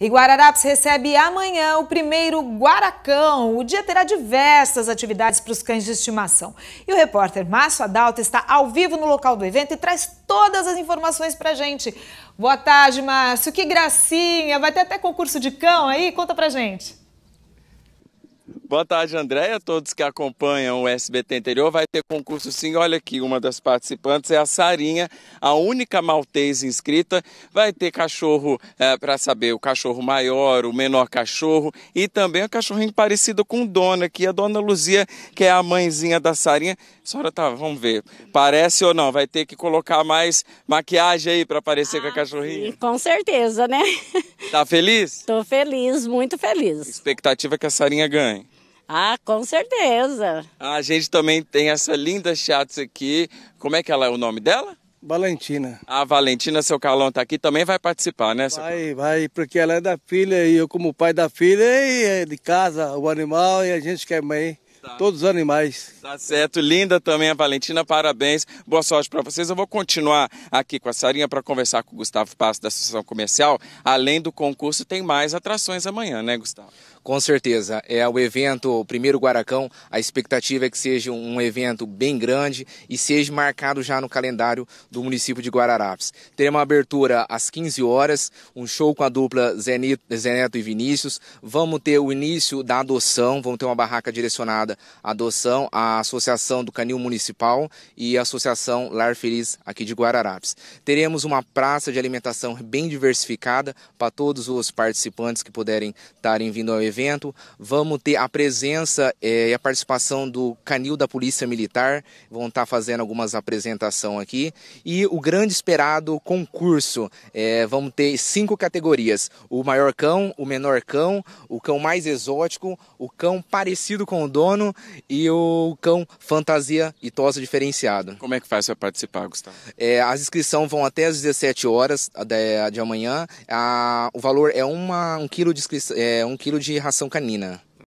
E Guararapes recebe amanhã o primeiro Guaracão. O dia terá diversas atividades para os cães de estimação. E o repórter Márcio Adalto está ao vivo no local do evento e traz todas as informações para gente. Boa tarde, Márcio. Que gracinha! Vai ter até concurso de cão aí? Conta para gente. Boa tarde, Andréia. A todos que acompanham o SBT Interior. Vai ter concurso sim. Olha aqui, uma das participantes é a Sarinha, a única maltese inscrita. Vai ter cachorro é, para saber o cachorro maior, o menor cachorro e também o cachorrinho parecido com Dona, aqui é a Dona Luzia, que é a mãezinha da Sarinha. A senhora tá, vamos ver, parece ou não? Vai ter que colocar mais maquiagem aí para parecer ah, com a ah, cachorrinha? Sim, com certeza, né? Tá feliz? Tô feliz, muito feliz. expectativa é que a Sarinha ganhe. Ah, com certeza. A gente também tem essa linda chats aqui. Como é que ela é o nome dela? Valentina. A Valentina, seu Calão tá aqui, também vai participar, né? Vai, vai, porque ela é da filha e eu como pai da filha e é de casa, o animal e a gente quer mãe. Tá. Todos os animais. Tá certo, linda também a Valentina, parabéns. Boa sorte para vocês. Eu vou continuar aqui com a Sarinha para conversar com o Gustavo Passo da Associação Comercial. Além do concurso, tem mais atrações amanhã, né, Gustavo? Com certeza, é o evento o Primeiro Guaracão, a expectativa é que seja um evento bem grande e seja marcado já no calendário do município de Guararapes. Teremos uma abertura às 15 horas, um show com a dupla Zeneto e Vinícius. Vamos ter o início da adoção, vamos ter uma barraca direcionada à adoção, à Associação do Canil Municipal e à Associação Lar Feliz aqui de Guararapes. Teremos uma praça de alimentação bem diversificada para todos os participantes que puderem estarem vindo ao evento evento. Vamos ter a presença é, e a participação do Canil da Polícia Militar, vão estar tá fazendo algumas apresentações aqui. E o grande esperado concurso, é, vamos ter cinco categorias. O maior cão, o menor cão, o cão mais exótico, o cão parecido com o dono e o cão fantasia e tosa diferenciado. Como é que faz para participar, Gustavo? É, as inscrições vão até as 17 horas de, de amanhã. A, o valor é uma, um quilo de, é, um quilo de ração canina.